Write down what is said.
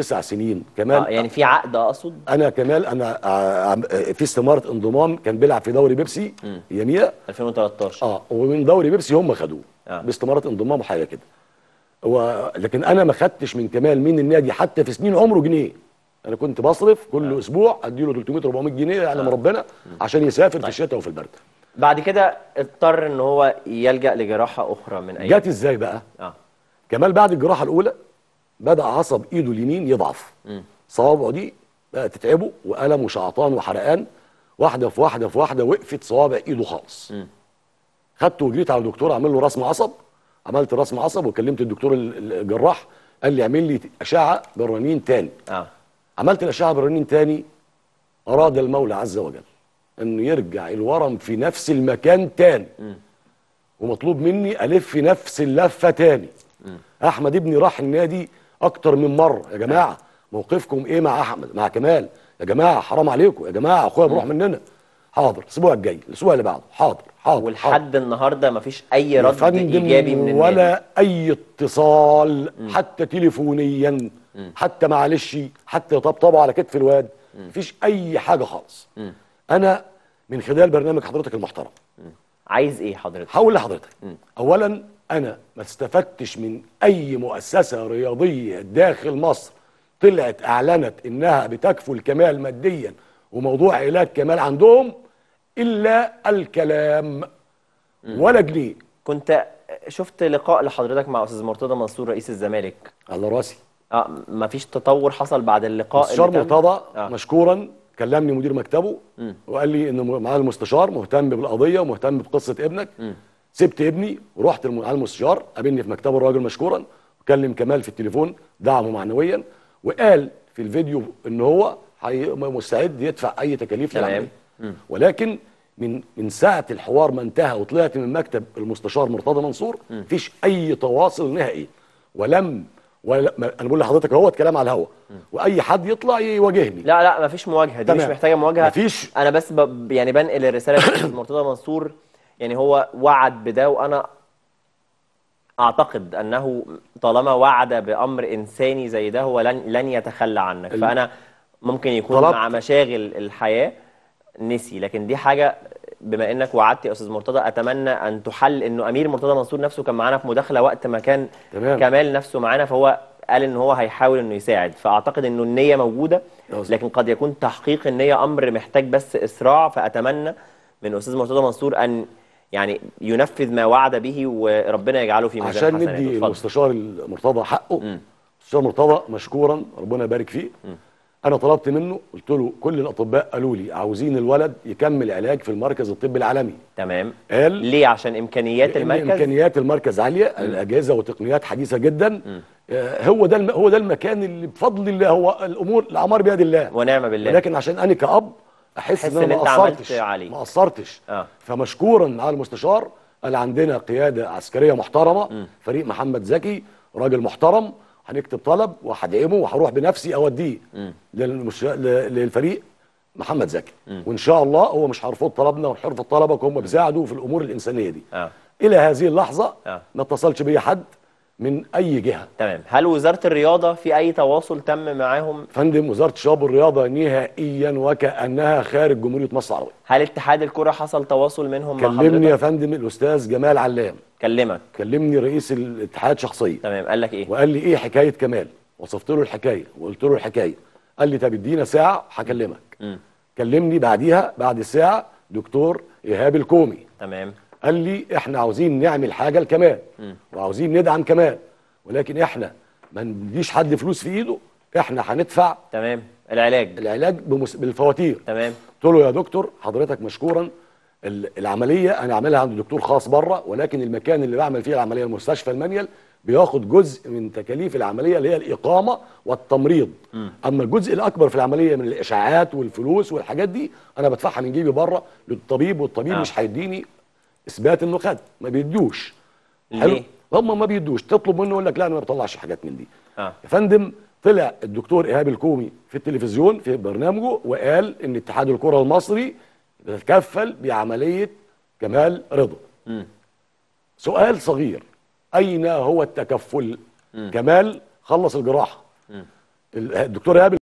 تسع سنين كمال آه يعني في عقد اقصد انا كمال انا آه، آه، في استماره انضمام كان بيلعب في دوري بيبسي يمية 2013 اه ومن دوري بيبسي هم خدوه آه. باستماره انضمام وحاجه كده ولكن لكن انا ما خدتش من كمال من النادي حتى في سنين عمره جنيه انا كنت بصرف كل آه. اسبوع اديله 300 400 جنيه يعني آه. ربنا عشان يسافر طيب. في الشتاء وفي البرد بعد كده اضطر ان هو يلجا لجراحه اخرى من اي جت ازاي بقى آه. كمال بعد الجراحه الاولى بدا عصب ايده اليمين يضعف صوابعه دي بقى تتعبه والم وشعطان وحرقان واحده في واحده في واحده وقفت صوابع ايده خالص خدته وجريت على الدكتور عامل له رسم عصب عملت رسم عصب وكلمت الدكتور الجراح قال لي اعمل لي اشعه بالرنين تاني آه. عملت الاشعه بالرنين تاني اراد المولى عز وجل انه يرجع الورم في نفس المكان تاني م. ومطلوب مني الف نفس اللفه تاني م. احمد ابني راح النادي اكتر من مره يا جماعه موقفكم ايه مع احمد مع كمال يا جماعه حرام عليكم يا جماعه اخويا بروح مننا حاضر الاسبوع الجاي الاسبوع اللي بعده حاضر حاضر ولحد النهارده مفيش اي رد ايجابي من ولا النادي. اي اتصال م. حتى تليفونيا م. حتى معلش حتى طبطبه على كتف الواد م. مفيش اي حاجه خالص م. انا من خلال برنامج حضرتك المحترم عايز ايه حضرتك هقول لحضرتك اولا انا ما استفدتش من اي مؤسسه رياضيه داخل مصر طلعت اعلنت انها بتكفل كمال ماديا وموضوع علاج كمال عندهم الا الكلام ولا جنيه كنت شفت لقاء لحضرتك مع استاذ مرتضى منصور رئيس الزمالك على راسي اه مفيش تطور حصل بعد اللقاء مستشار مرتضى آه. مشكورا كلمني مدير مكتبه م. وقال لي ان معاه المستشار مهتم بالقضيه ومهتم بقصه ابنك م. سبت ابني ورحت على المستشار قابلني في مكتبه الراجل مشكورا وكلم كمال في التليفون دعمه معنويا وقال في الفيديو ان هو مستعد يدفع اي تكاليف للعمليه ولكن من من ساعه الحوار ما انتهى وطلعت من مكتب المستشار مرتضى منصور مفيش اي تواصل نهائي ولم ولا انا بقول لحضرتك هو كلام على الهوا واي حد يطلع يواجهني لا لا مفيش مواجهه دي تمام. مش محتاجه مواجهه مفيش انا بس ب... يعني بنقل الرساله لمرتضى منصور يعني هو وعد بده وانا اعتقد انه طالما وعد بامر انساني زي ده هو لن لن يتخلى عنك فانا ممكن يكون طلبت. مع مشاغل الحياه نسي لكن دي حاجه بما انك وعدت يا استاذ مرتضى اتمنى ان تحل انه امير مرتضى منصور نفسه كان معانا في مداخله وقت ما كان تمام. كمال نفسه معانا فهو قال ان هو هيحاول انه يساعد فاعتقد انه النيه موجوده لكن قد يكون تحقيق النيه امر محتاج بس اسراع فاتمنى من استاذ مرتضى منصور ان يعني ينفذ ما وعد به وربنا يجعله في ميزان عشان ندي المستشار المرتضى حقه المستشار المرتضى مشكورا ربنا يبارك فيه م. انا طلبت منه قلت له كل الاطباء قالوا لي عاوزين الولد يكمل علاج في المركز الطبي العالمي تمام قال ليه عشان امكانيات المركز امكانيات المركز عاليه م. الاجهزه وتقنيات حديثه جدا م. آه، هو ده هو ده المكان اللي بفضل الله هو الامور الاعمار بيد الله ونعم بالله لكن عشان انا كاب احس ان انا ما قصرتش ما قصرتش آه. فمشكورا على المستشار قال عندنا قياده عسكريه محترمه م. فريق محمد زكي راجل محترم هنكتب طلب وهدعمه وهروح بنفسي اوديه للمش... للفريق محمد زكي م. وان شاء الله هو مش هيرفض طلبنا وهيرفض طلبك وهم بيساعدوا في الامور الانسانيه دي آه. الى هذه اللحظه آه. ما اتصلش بيا حد من اي جهه تمام هل وزاره الرياضه في اي تواصل تم معاهم فندم وزاره الشباب والرياضه نهائيا وكانها خارج جمهوريه مصر العربيه هل اتحاد الكره حصل تواصل منهم مع كلمني يا فندم الاستاذ جمال علام كلمك كلمني رئيس الاتحاد شخصيا تمام قال لك ايه وقال لي ايه حكايه كمال وصفت له الحكايه وقلت له الحكايه قال لي طب ادينا ساعه هكلمك كلمني بعديها بعد ساعه دكتور ايهاب الكومي تمام قال لي احنا عاوزين نعمل حاجه لكمال وعاوزين ندعم كمال ولكن احنا ما نديش حد فلوس في ايده احنا هندفع تمام العلاج العلاج بمس... بالفواتير تمام قلت له يا دكتور حضرتك مشكورا العمليه انا اعملها عند دكتور خاص بره ولكن المكان اللي بعمل فيه العمليه المستشفى المنيل بياخد جزء من تكاليف العمليه اللي هي الاقامه والتمريض م. اما الجزء الاكبر في العمليه من الاشعاعات والفلوس والحاجات دي انا بدفعها من جيبي بره للطبيب والطبيب آه. مش هيديني اثبات انه خد ما بيدوش حلو هم ما بيدوش تطلب منه يقول لك لا انا ما بطلعش حاجات من دي آه. يا فندم طلع الدكتور ايهاب الكومي في التلفزيون في برنامجه وقال ان اتحاد الكره المصري بيتكفل بعمليه كمال رضا م. سؤال صغير اين هو التكفل م. كمال خلص الجراحه م. الدكتور ايهاب